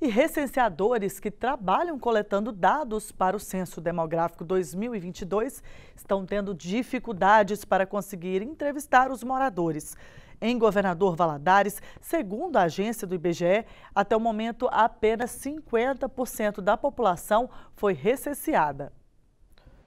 e recenseadores que trabalham coletando dados para o Censo Demográfico 2022 estão tendo dificuldades para conseguir entrevistar os moradores. Em Governador Valadares, segundo a agência do IBGE, até o momento apenas 50% da população foi recenseada.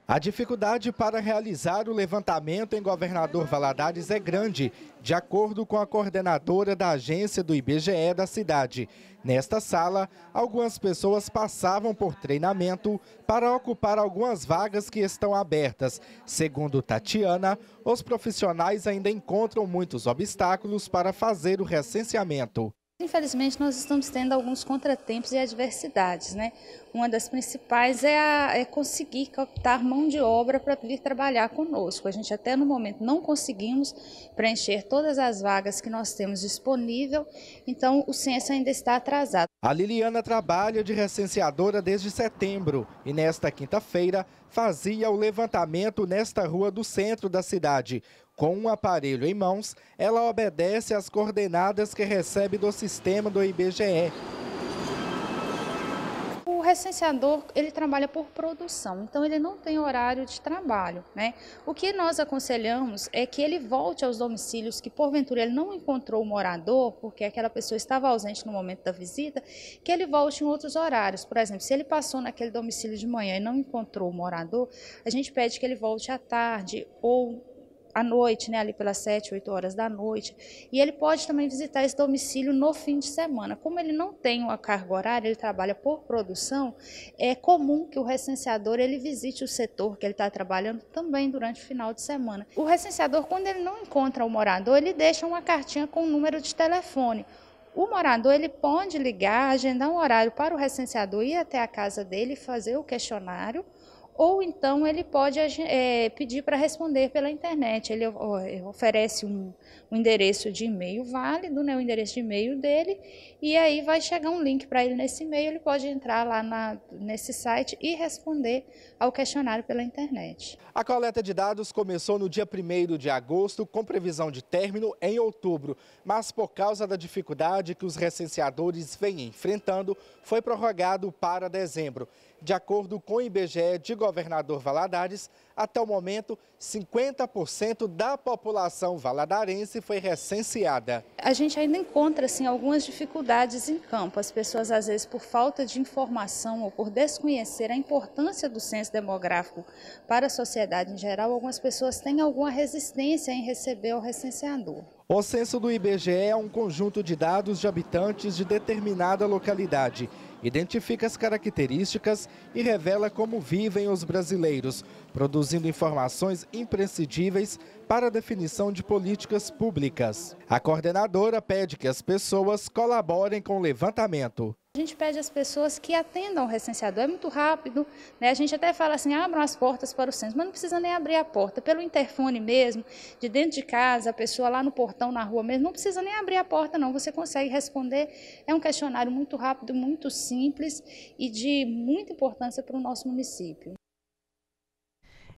A dificuldade para realizar o levantamento em Governador Valadares é grande, de acordo com a coordenadora da agência do IBGE da cidade. Nesta sala, algumas pessoas passavam por treinamento para ocupar algumas vagas que estão abertas. Segundo Tatiana, os profissionais ainda encontram muitos obstáculos para fazer o recenseamento. Infelizmente, nós estamos tendo alguns contratempos e adversidades. Né? Uma das principais é, a, é conseguir captar mão de obra para vir trabalhar conosco. A gente até no momento não conseguimos preencher todas as vagas que nós temos disponível, então o censo ainda está atrasado. A Liliana trabalha de recenseadora desde setembro e nesta quinta-feira fazia o levantamento nesta rua do centro da cidade. Com um aparelho em mãos, ela obedece às coordenadas que recebe do sistema do IBGE recenseador, ele trabalha por produção, então ele não tem horário de trabalho, né? O que nós aconselhamos é que ele volte aos domicílios que porventura ele não encontrou o morador, porque aquela pessoa estava ausente no momento da visita, que ele volte em outros horários. Por exemplo, se ele passou naquele domicílio de manhã e não encontrou o morador, a gente pede que ele volte à tarde ou à noite, né, ali pelas 7, 8 horas da noite. E ele pode também visitar esse domicílio no fim de semana. Como ele não tem uma carga horária, ele trabalha por produção, é comum que o recenseador ele visite o setor que ele está trabalhando também durante o final de semana. O recenseador, quando ele não encontra o morador, ele deixa uma cartinha com o um número de telefone. O morador ele pode ligar, agendar um horário para o recenseador ir até a casa dele fazer o questionário ou então ele pode é, pedir para responder pela internet. Ele oferece um, um endereço de e-mail válido, né, o endereço de e-mail dele, e aí vai chegar um link para ele nesse e-mail, ele pode entrar lá na, nesse site e responder ao questionário pela internet. A coleta de dados começou no dia 1 de agosto, com previsão de término em outubro, mas por causa da dificuldade que os recenseadores vêm enfrentando, foi prorrogado para dezembro. De acordo com o IBGE de Governador Valadares, até o momento, 50% da população valadarense foi recenseada. A gente ainda encontra assim, algumas dificuldades em campo. As pessoas, às vezes, por falta de informação ou por desconhecer a importância do censo demográfico para a sociedade em geral, algumas pessoas têm alguma resistência em receber o recenseador. O censo do IBGE é um conjunto de dados de habitantes de determinada localidade. Identifica as características e revela como vivem os brasileiros, produzindo informações imprescindíveis para a definição de políticas públicas. A coordenadora pede que as pessoas colaborem com o levantamento. A gente pede às pessoas que atendam o recenseador, é muito rápido, né? a gente até fala assim, abram as portas para o centro, mas não precisa nem abrir a porta, pelo interfone mesmo, de dentro de casa, a pessoa lá no portão, na rua mesmo, não precisa nem abrir a porta não, você consegue responder, é um questionário muito rápido, muito simples e de muita importância para o nosso município.